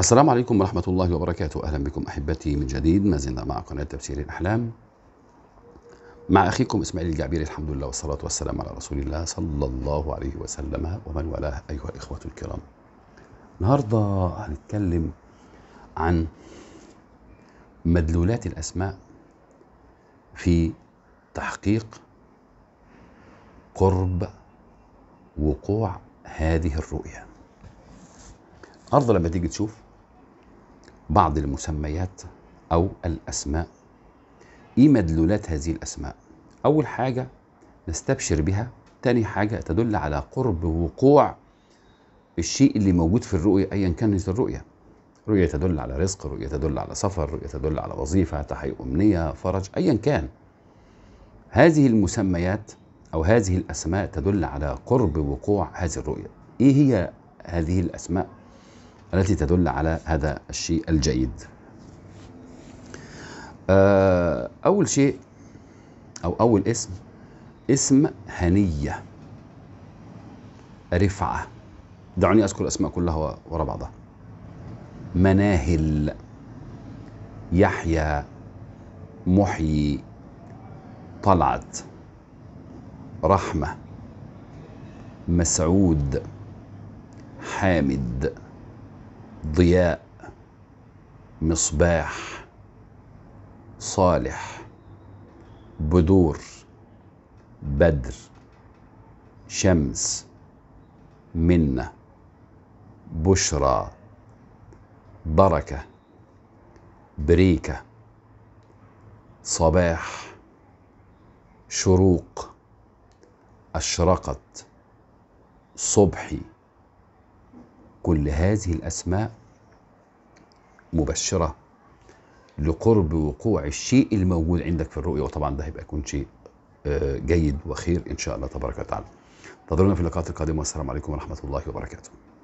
السلام عليكم ورحمة الله وبركاته أهلا بكم أحبتي من جديد ما زلنا مع قناة تفسير الأحلام مع أخيكم إسماعيل الجعبيري الحمد لله والصلاة والسلام على رسول الله صلى الله عليه وسلم ومن والاه أيها الإخوة الكرام النهاردة هنتكلم عن مدلولات الأسماء في تحقيق قرب وقوع هذه الرؤية الأرض لما تيجي تشوف بعض المسميات أو الأسماء إيه مدلولات هذه الأسماء؟ أول حاجة نستبشر بها تاني حاجة تدل على قرب وقوع الشيء اللي موجود في الرؤية أيا كانت الرؤية رؤية تدل على رزق رؤية تدل على سفر رؤية تدل على وظيفة تحقيق أمنية فرج أيا كان هذه المسميات أو هذه الأسماء تدل على قرب وقوع هذه الرؤية إيه هي هذه الأسماء التي تدل على هذا الشيء الجيد آه، أول شيء أو أول اسم اسم هنية رفعة دعوني أذكر الأسماء كلها وراء بعضها مناهل يحيى محيي طلعت رحمة مسعود حامد ضياء مصباح صالح بدور بدر شمس منه بشرى بركه بريكه صباح شروق اشرقت صبحي كل هذه الأسماء مبشرة لقرب وقوع الشيء الموجود عندك في الرؤية وطبعا ده هيبقى يكون شيء آه، جيد وخير إن شاء الله تبارك وتعالى انتظرونا في اللقاءات القادمة والسلام عليكم ورحمة الله وبركاته